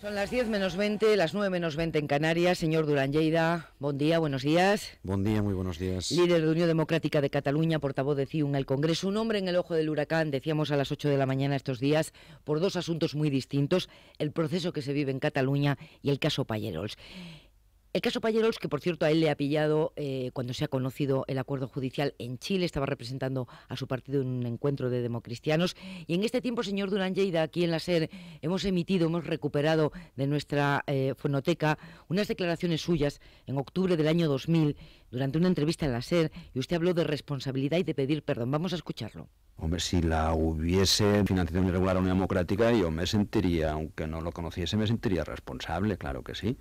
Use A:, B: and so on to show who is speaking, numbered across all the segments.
A: Son las 10 menos 20, las 9 menos 20 en Canarias. Señor Durán Lleida, buen día, buenos días.
B: Buen día, muy buenos días. Líder
A: de Unión Democrática de Cataluña, portavoz de CIU en el Congreso. Un hombre en el ojo del huracán, decíamos a las 8 de la mañana estos días, por dos asuntos muy distintos, el proceso que se vive en Cataluña y el caso Payerols. El caso Palleros, que por cierto a él le ha pillado eh, cuando se ha conocido el acuerdo judicial en Chile, estaba representando a su partido en un encuentro de democristianos. Y en este tiempo, señor Durán Lleida, aquí en la SER, hemos emitido, hemos recuperado de nuestra eh, fonoteca unas declaraciones suyas en octubre del año 2000 durante una entrevista en la SER y usted habló de responsabilidad y de pedir perdón. Vamos a escucharlo.
B: Hombre, si la hubiese financiación irregular a Unión Democrática, yo me sentiría, aunque no lo conociese, me sentiría responsable, claro que sí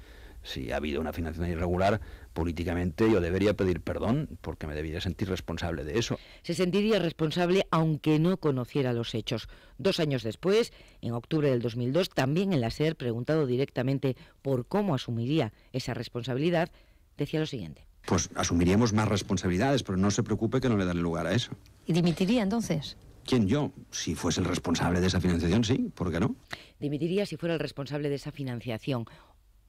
B: si ha habido una financiación irregular, políticamente yo debería pedir perdón porque me debería sentir responsable de eso. Se sentiría responsable aunque
A: no conociera los hechos. Dos años después, en octubre del 2002, también en la SER, preguntado directamente por cómo asumiría esa responsabilidad, decía lo siguiente.
B: Pues asumiríamos más responsabilidades, pero no se preocupe que no le daré lugar a eso.
A: ¿Y dimitiría entonces?
B: ¿Quién yo? Si fuese el responsable de esa financiación, sí, ¿por qué no?
A: Dimitiría si fuera el responsable de esa financiación.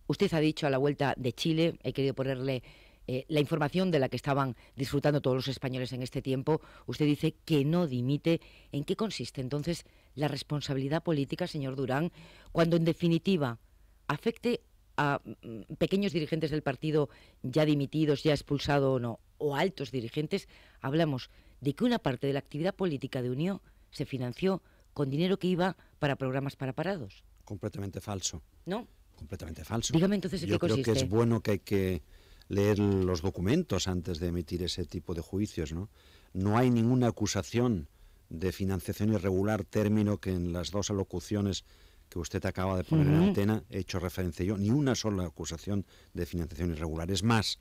A: Usted ha dicho a la vuelta de Chile, he querido ponerle eh, la información de la que estaban disfrutando todos los españoles en este tiempo. Usted dice que no dimite. ¿En qué consiste entonces la responsabilidad política, señor Durán, cuando en definitiva afecte a mm, pequeños dirigentes del partido ya dimitidos, ya expulsados o no, o altos dirigentes? Hablamos de que una parte de la actividad política de Unión se financió con dinero que iba para programas para parados.
B: Completamente falso. No completamente falso. Dígame entonces Yo creo que es bueno que hay que leer los documentos antes de emitir ese tipo de juicios, ¿no? No hay ninguna acusación de financiación irregular, término que en las dos alocuciones que usted acaba de poner en antena he hecho referencia yo, ni una sola acusación de financiación irregular. Es más,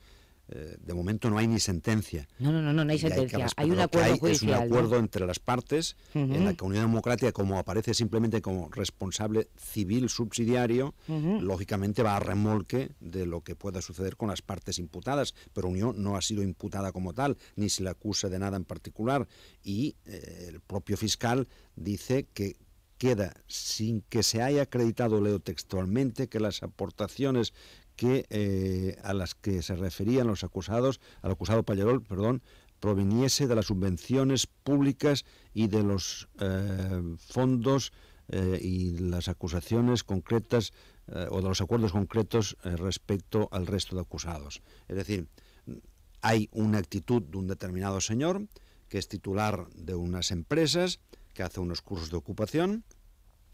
B: eh, de momento no hay ni sentencia. No,
A: no, no, no, hay sentencia. Hay, un acuerdo judicial. Es un acuerdo
B: entre las partes, en la que Unión Democrática, como aparece simplemente como responsable civil subsidiario, lógicamente va a remolque de lo que pueda suceder con las partes imputadas, pero Unión no ha sido imputada como tal, ni se le acusa de nada en particular, y eh, el propio fiscal dice que queda sin que se haya acreditado, leo textualmente, que las aportaciones que eh, a las que se referían los acusados, al acusado Pallarol, perdón, proviniese de las subvenciones públicas y de los eh, fondos eh, y las acusaciones concretas o de los acuerdos concretos respecto al resto de acusados. Es decir, hay una actitud de un determinado señor que es titular de unas empresas, que hace unos cursos de ocupación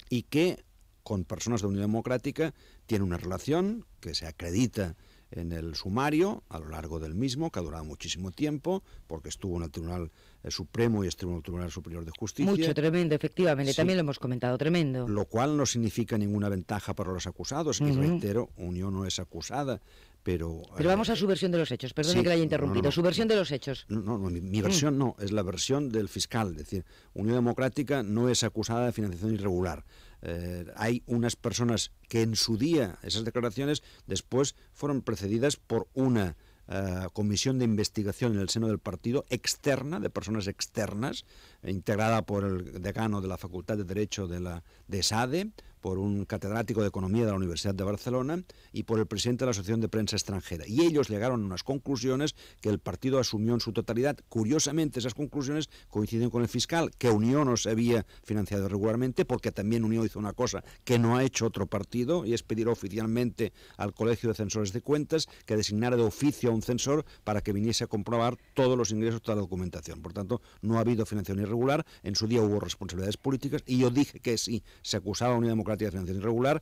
B: y que con personas de Unión Democrática tiene una relación que se acredita en el sumario a lo largo del mismo, que ha durado muchísimo tiempo, porque estuvo en el Tribunal eh, Supremo y estuvo en el Tribunal Superior de Justicia. Mucho, tremendo,
A: efectivamente, también lo
B: hemos comentado, tremendo. Lo cual no significa ninguna ventaja para los acusados, y reitero, Unión no es acusada, pero... Pero vamos a eh, su versión de los hechos, Perdón, que la haya interrumpido, su versión de los hechos. No, no, mi, mm. versión no, es la versión del fiscal, es decir, Unión Democrática no es acusada de financiación irregular. Eh, hay unas personas que en su día, esas declaraciones después fueron precedidas por una eh, comisión de investigación en el seno del partido externa, de personas externas, integrada por el decano de la Facultad de Derecho de la de SADE, por un catedrático de Economía de la Universidad de Barcelona y por el presidente de la Asociación de Prensa Extranjera. Y ellos llegaron a unas conclusiones que el partido asumió en su totalidad. Curiosamente, esas conclusiones coinciden con el fiscal, que Unión no se había financiado regularmente, porque también Unión hizo una cosa que no ha hecho otro partido, y es pedir oficialmente al Colegio de Censores de Cuentas que designara de oficio a un censor para que viniese a comprobar todos los ingresos, toda la documentación. Por tanto, no ha habido financiación irregular. En su día hubo responsabilidades políticas y yo dije que sí, se acusaba a Unión Democrática de financiación irregular,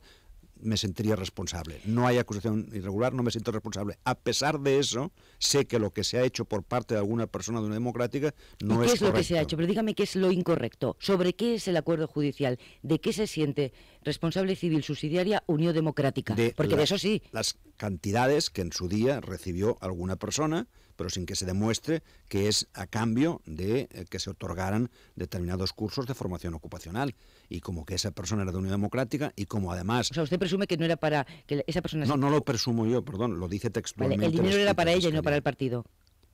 B: me sentiría responsable. No hay acusación irregular, no me siento responsable. A pesar de eso, sé que lo que se ha hecho por parte de alguna persona de una democrática no ¿Y qué es, lo que se ha
A: hecho? Pero dígame qué es lo incorrecto. ¿Sobre qué es el acuerdo judicial? ¿De qué se siente responsable civil subsidiaria Unión Democrática? Porque de eso
B: sí. Las cantidades que en su día recibió alguna persona pero sin que se demuestre que es a cambio de eh, que se otorgaran determinados cursos de formación ocupacional. Y como que esa persona era de Unión Democrática y como además... O sea, usted presume que no era para que esa persona... No, no lo presumo yo, perdón, lo dice textualmente. el dinero era para ella y no
A: para el partido.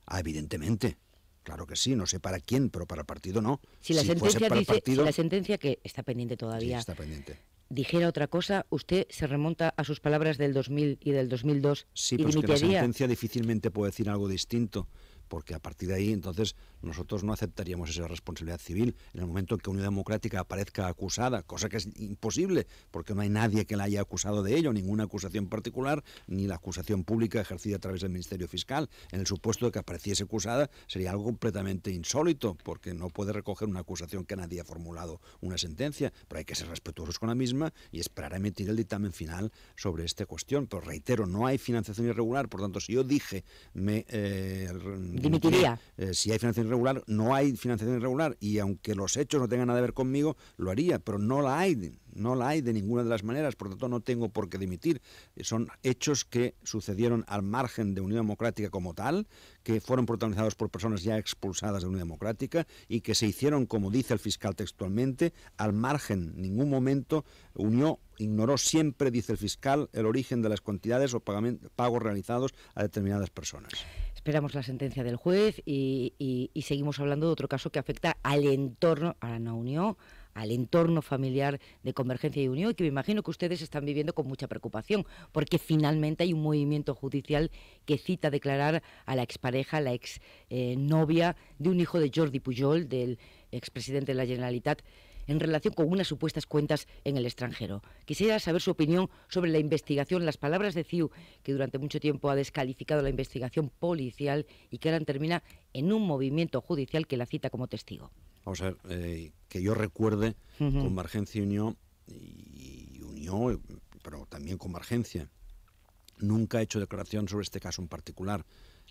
B: Ah, evidentemente. Claro que sí, no sé para quién, pero para el partido no. Si la, sentencia, dice, la
A: sentencia que está pendiente todavía. está pendiente dijera otra cosa, usted se remonta a sus palabras del 2000 y del 2002 sí, y pero
B: difícilmente puede decir algo distinto porque a partir de ahí entonces nosotros no aceptaríamos esa responsabilidad civil en el momento en que Unión democrática aparezca acusada, cosa que es imposible, porque no hay nadie que la haya acusado de ello, ninguna acusación particular, ni la acusación pública ejercida a través del Ministerio Fiscal. En el supuesto de que apareciese acusada sería algo completamente insólito, porque no puede recoger una acusación que nadie ha formulado una sentencia, pero hay que ser respetuosos con la misma y esperar a emitir el dictamen final sobre esta cuestión. Pero reitero, no hay financiación irregular, por tanto, si yo dije, me... Eh, dimitiría. Eh, si hay financiación irregular, no hay financiación irregular y aunque los hechos no tengan nada que ver conmigo, lo haría, pero no la hay, no la hay de ninguna de las maneras, por lo tanto no tengo por qué dimitir. Eh, son hechos que sucedieron al margen de Unión Democrática como tal, que fueron protagonizados por personas ya expulsadas de Unión Democrática y que se hicieron, como dice el fiscal textualmente, al margen, en ningún momento unió ignoró siempre, dice el fiscal, el origen de las cantidades o pagos realizados a determinadas personas.
A: Esperamos la sentencia del juez y, seguimos hablando de otro caso que afecta al entorno, a la unión, al entorno familiar de Convergencia y Unión y que me imagino que ustedes están viviendo con mucha preocupación, porque finalmente hay un movimiento judicial que cita declarar a la expareja, la ex eh, novia de un hijo de Jordi Pujol, del expresidente de la Generalitat, en relación con unas supuestas cuentas en el extranjero. Quisiera saber su opinión sobre la investigación, las palabras de CIU, que durante mucho tiempo ha descalificado la investigación policial y que ahora termina en un movimiento judicial que la cita como testigo.
B: Vamos a ver, eh, que yo recuerde, con Convergencia y Unión, y Unión, pero también Convergencia, nunca ha hecho declaración sobre este caso en particular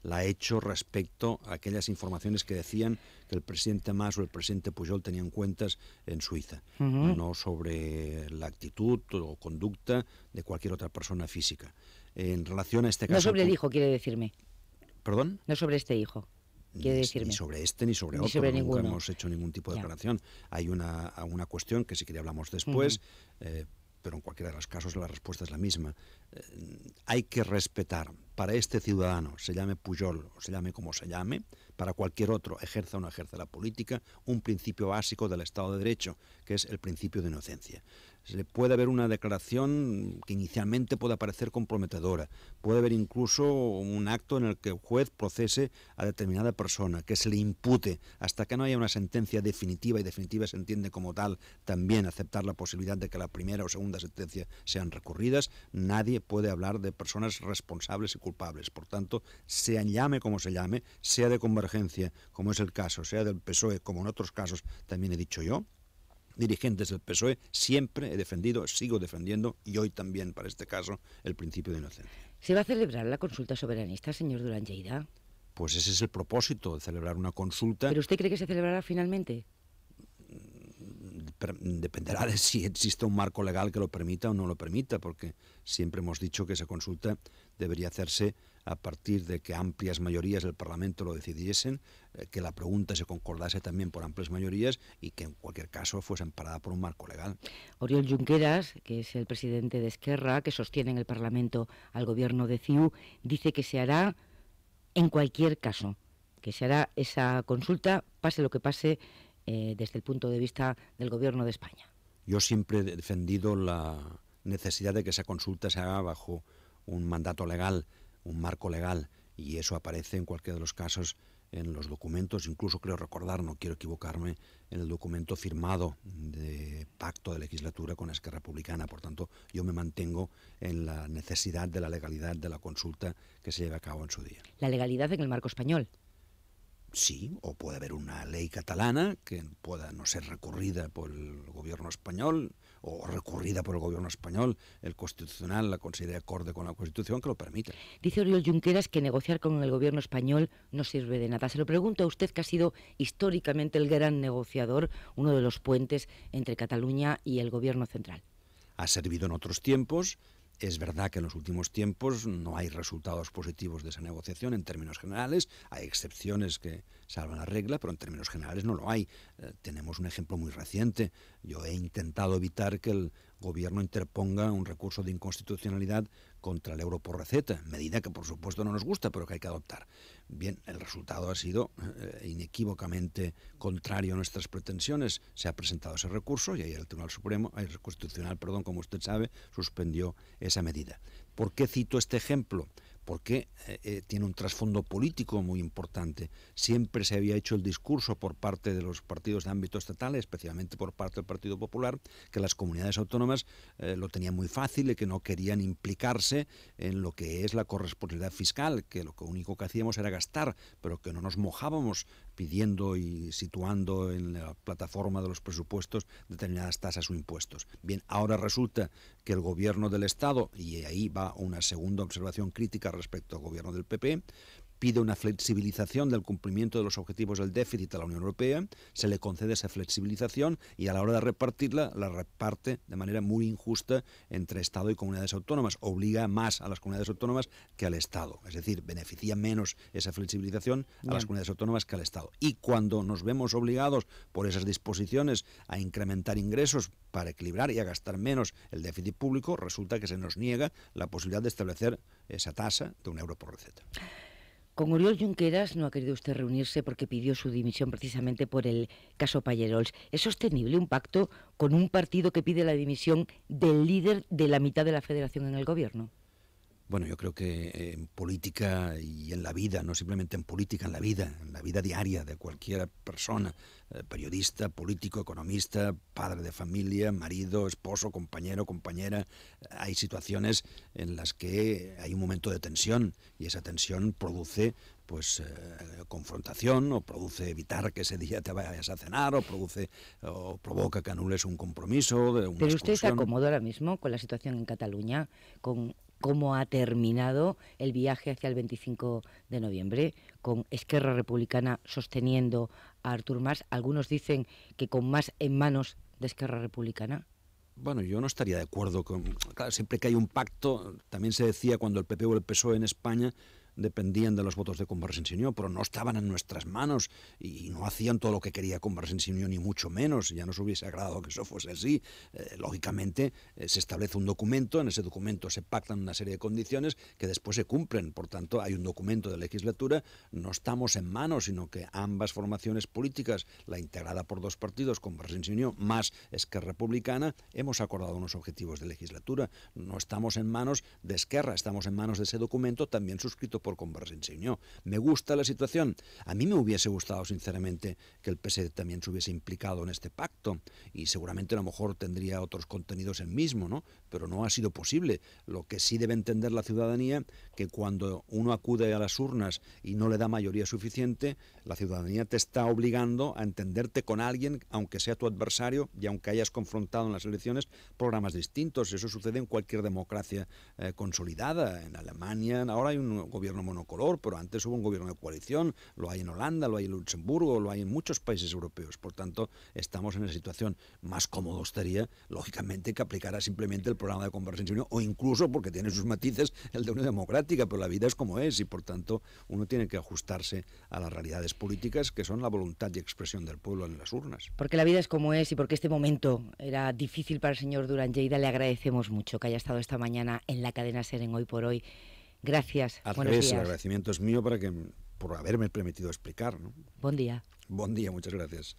B: la ha hecho respecto a aquellas informaciones que decían que el presidente Mas o el presidente Pujol tenían cuentas en Suiza, no sobre la actitud o conducta de cualquier otra persona física. En relación a este caso... No sobre el hijo,
A: quiere decirme. ¿Perdón? No sobre este hijo. Quiere decirme. Ni sobre este ni sobre otro, nunca hemos
B: hecho ningún tipo de declaración. Hay una, una, cuestión que si quiere hablamos después, eh, pero en cualquiera de los casos la respuesta es la misma. Eh, hay que respetar para este ciudadano, se llame Pujol o se llame como se llame, para cualquier otro, ejerza o no ejerza la política, un principio básico del Estado de Derecho, que es el principio de inocencia puede haber una declaración que inicialmente pueda parecer comprometedora. Puede haber incluso un acto en el que el juez procese a determinada persona, que se le impute. Hasta que no haya una sentencia definitiva y definitiva se entiende como tal también aceptar la posibilidad de que la primera o segunda sentencia sean recurridas, nadie puede hablar de personas responsables y culpables. Por tanto, sea llame como se llame, sea de convergencia, como es el caso, sea del PSOE, como en otros casos también he dicho yo, dirigentes del PSOE, siempre he defendido, sigo defendiendo y hoy también para este caso el principio de inocencia.
A: ¿Se va a celebrar la consulta soberanista, señor Durán Lleida?
B: Pues ese es el propósito de celebrar una consulta. ¿Pero usted cree que
A: se celebrará finalmente?
B: dependerá de si existe un marco legal que lo permita o no lo permita, porque siempre hemos dicho que esa consulta debería hacerse a partir de que amplias mayorías del Parlamento lo decidiesen, eh, que la pregunta se concordase también por amplias mayorías y que en cualquier caso fuese amparada por un marco legal.
A: Oriol Junqueras, que es el presidente de Esquerra, que sostiene en el Parlamento al gobierno de CIU, dice que se hará en cualquier caso, que se hará esa consulta, pase lo que pase, eh, desde el punto de vista del gobierno de España.
B: Yo siempre he defendido la necesidad de que esa consulta se haga bajo un mandato legal un marco legal y eso aparece en cualquiera de los casos en los documentos, incluso creo recordar, no quiero equivocarme, en el documento firmado de pacto de legislatura con Esquerra Republicana. Por tanto, yo me mantengo en la necesidad de la legalidad de la consulta que se lleve a cabo en su día.
A: La legalidad en el marco
B: español sí, o puede haber una ley catalana que pueda no ser recurrida por el gobierno español o recurrida por el gobierno español, el constitucional la considera acorde con la constitución que lo permite.
A: Dice Oriol Junqueras que negociar con el gobierno español no sirve de nada. Se lo pregunto a usted que ha sido históricamente el gran negociador, uno de los puentes entre Cataluña y el gobierno central.
B: Ha servido en otros tiempos, es verdad que en los últimos tiempos no hay resultados positivos de esa negociación en términos generales, hay excepciones que, salva la regla, pero en términos generales no lo hay. Eh, tenemos un ejemplo muy reciente. Yo he intentado evitar que el gobierno interponga un recurso de inconstitucionalidad contra el euro por receta, medida que por supuesto no nos gusta, pero que hay que adoptar. Bien, el resultado ha sido eh, inequívocamente contrario a nuestras pretensiones. Se ha presentado ese recurso y ahí el Tribunal Supremo, el eh, Constitucional, perdón, como usted sabe, suspendió esa medida. ¿Por qué cito este ejemplo? porque eh, eh, tiene un trasfondo político muy importante. Siempre se había hecho el discurso por parte de los partidos de ámbito estatal, especialmente por parte del Partido Popular, que las comunidades autónomas eh, lo tenían muy fácil y que no querían implicarse en lo que es la corresponsabilidad fiscal, que lo único que hacíamos era gastar, pero que no nos mojábamos pidiendo y situando en la plataforma de los presupuestos determinadas tasas o impuestos. Bien, ahora resulta que el gobierno del Estado, y ahí va una segunda observación crítica respecto al gobierno del PP, pide una flexibilización del cumplimiento de los objetivos del déficit a la Unión Europea, se le concede esa flexibilización y a la hora de repartirla la reparte de manera muy injusta entre Estado y comunidades autónomas, obliga más a las comunidades autónomas que al Estado, es decir, beneficia menos esa flexibilización a las comunidades autónomas que al Estado. Y cuando nos vemos obligados por esas disposiciones a incrementar ingresos para equilibrar y a gastar menos el déficit público, resulta que se nos niega la posibilidad de establecer esa tasa de un euro por receta. Con Oriol Junqueras
A: no ha querido usted reunirse porque pidió su dimisión precisamente por el caso Payerols. ¿Es sostenible un pacto con un partido que pide la dimisión del líder de la mitad de la federación en el gobierno?
B: Bueno, yo creo que en política y en la vida, no simplemente en política, en la vida, en la vida diaria de cualquier persona, eh, periodista, político, economista, padre de familia, marido, esposo, compañero, compañera, hay situaciones en las que hay un momento de tensión y esa tensión produce pues eh, confrontación o produce evitar que ese día te vayas a cenar o produce o provoca que anules un compromiso de Pero usted se acomoda ahora mismo con la situación en
A: Cataluña con cómo ha terminado el viaje hacia el 25 de noviembre, con Esquerra Republicana sosteniendo a Artur Mas. Algunos dicen que con más en manos de Esquerra Republicana.
B: Bueno, yo no estaría de acuerdo con... siempre que hay un pacto, también se decía cuando el PP o el PSOE en España dependían de los votos de Conversa Unió, pero no estaban en nuestras manos y no hacían todo lo que quería Convergencia Unión... ni mucho menos. Ya nos hubiese agradado que eso fuese así. Eh, lógicamente, eh, se establece un documento, en ese documento se pactan una serie de condiciones que después se cumplen. Por tanto, hay un documento de legislatura, no estamos en manos, sino que ambas formaciones políticas, la integrada por dos partidos, Convergencia Unión... más Esquerra Republicana, hemos acordado unos objetivos de legislatura. No estamos en manos de Esquerra, estamos en manos de ese documento, también suscrito por por Me gusta la situación. A mí me hubiese gustado, sinceramente, que el PSD también se hubiese implicado en este pacto y seguramente a lo mejor tendría otros contenidos el mismo, ¿no? Pero no ha sido posible. Lo que sí debe entender la ciudadanía que cuando uno acude a las urnas y no le da mayoría suficiente, la ciudadanía te está obligando a entenderte con alguien, aunque sea tu adversario y aunque hayas confrontado en las elecciones programas distintos. Eso sucede en cualquier democracia eh, consolidada. En Alemania ahora hay un gobierno monocolor, pero antes hubo un gobierno de coalición. Lo hay en Holanda, lo hay en Luxemburgo, lo hay en muchos países europeos. Por tanto, estamos en la situación más cómodo estaría, lógicamente, que aplicara simplemente el programa de convergencia o incluso, porque tiene sus matices, el de una Democrática, pero la vida es como es y, por tanto, uno tiene que ajustarse a las realidades políticas que son la voluntad y expresión del pueblo en las urnas.
A: Porque la vida es como es y porque este momento era difícil para el señor Durán Lleida, le agradecemos mucho que haya estado esta mañana en la cadena Seren hoy por hoy. Gracias. A Buenos días. el
B: agradecimiento es mío para que, por haberme permitido explicar. Buen día. Buen día, muchas gracias.